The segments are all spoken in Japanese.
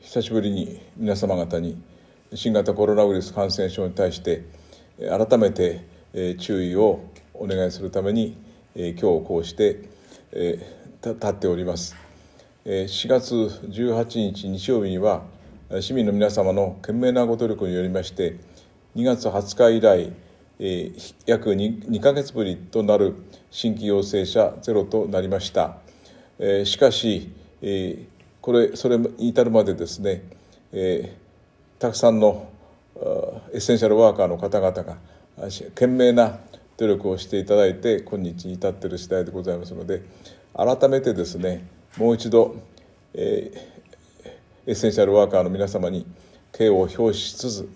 久しぶりに皆様方に新型コロナウイルス感染症に対して改めて、注意をお願いするために、今日こうして、立っております、4月18日日曜日には市民の皆様の懸命なご努力によりまして2月20日以来、約 2, か月ぶりとなる新規陽性者ゼロとなりました、しかし、これそれに至るまでですね、えー、たくさんのエッセンシャルワーカーの方々が懸命な努力をしていただいて今日に至っている次第でございますので改めてですねもう一度、えー、エッセンシャルワーカーの皆様に敬意を表しつつ、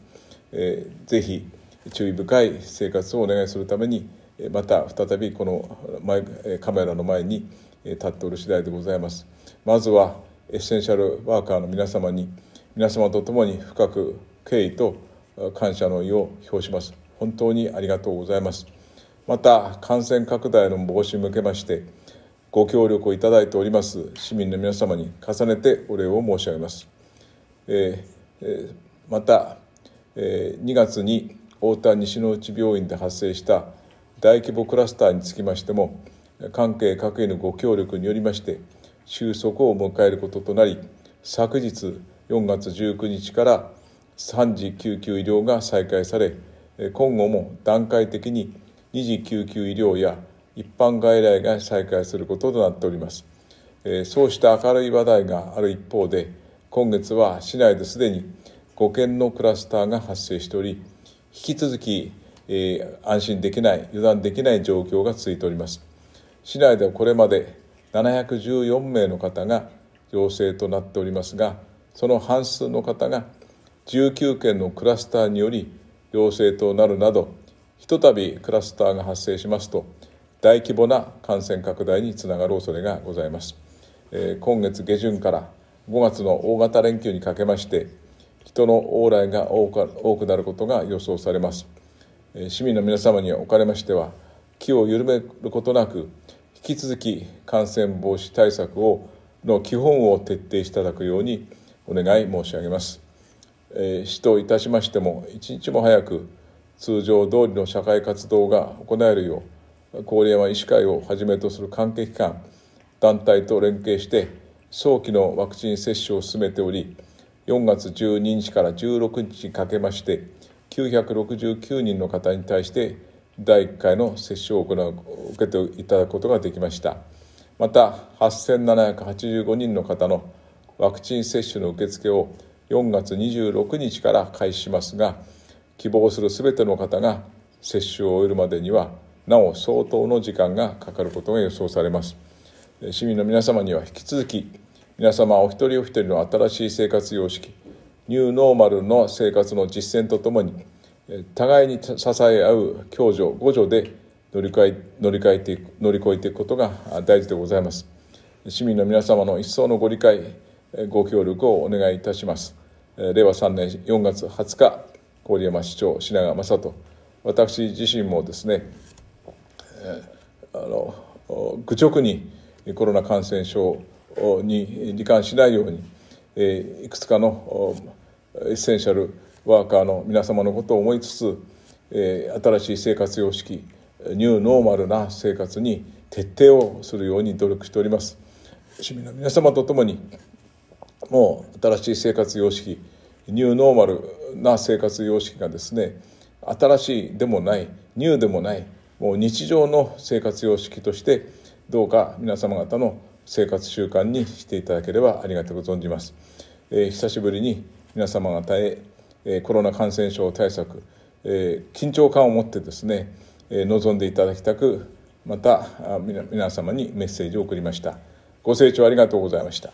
えー、ぜひ注意深い生活をお願いするためにまた再びこの前カメラの前に立っておる次第でございます。まずはエッセンシャルワーカーの皆様に皆様と共に深く敬意と感謝の意を表します本当にありがとうございますまた感染拡大の防止に向けましてご協力をいただいております市民の皆様に重ねてお礼を申し上げます、えー、また、えー、2月に太田西の内病院で発生した大規模クラスターにつきましても関係各位のご協力によりまして収束を迎えることとなり昨日4月19日から3次救急医療が再開され今後も段階的に2次救急医療や一般外来が再開することとなっておりますそうした明るい話題がある一方で今月は市内ですでに5件のクラスターが発生しており引き続き、安心できない油断できない状況が続いております市内ではこれまで714名の方が陽性となっておりますがその半数の方が19件のクラスターにより陽性となるなどひとたびクラスターが発生しますと大規模な感染拡大につながる恐れがございます、えー、今月下旬から5月の大型連休にかけまして人の往来が多くなることが予想されます市民の皆様におかれましては気を緩めることなく引き続き感染防止対策をの基本を徹底していただくようにお願い申し上げます。えー、市といたしましても一日も早く通常通りの社会活動が行えるよう郡山医師会をはじめとする関係機関団体と連携して早期のワクチン接種を進めており4月12日から16日にかけまして969人の方に対して第1回の接種を行う受けていただくことができましたまた8785人の方のワクチン接種の受付を4月26日から開始しますが希望するすべての方が接種を終えるまでにはなお相当の時間がかかることが予想されます市民の皆様には引き続き皆様お一人お一人の新しい生活様式ニューノーマルの生活の実践とともに互いに支え合う共助互助で乗り換え乗り換えて乗り越えていくことが大事でございます市民の皆様の一層のご理解ご協力をお願いいたします令和3年4月20日郡山市長品川雅人私自身もですねあの愚直にコロナ感染症に罹患しないようにいくつかのエッセンシャルワーカーの皆様のことを思いつつ、えー、新しい生活様式ニューノーマルな生活に徹底をするように努力しております市民の皆様とともにもう新しい生活様式ニューノーマルな生活様式がですね新しいでもないニューでもないもう日常の生活様式としてどうか皆様方の生活習慣にしていただければありがたく存じます、えー、久しぶりに皆様方へコロナ感染症対策緊張感を持ってですね臨んでいただきたくまた皆様にメッセージを送りましたご清聴ありがとうございました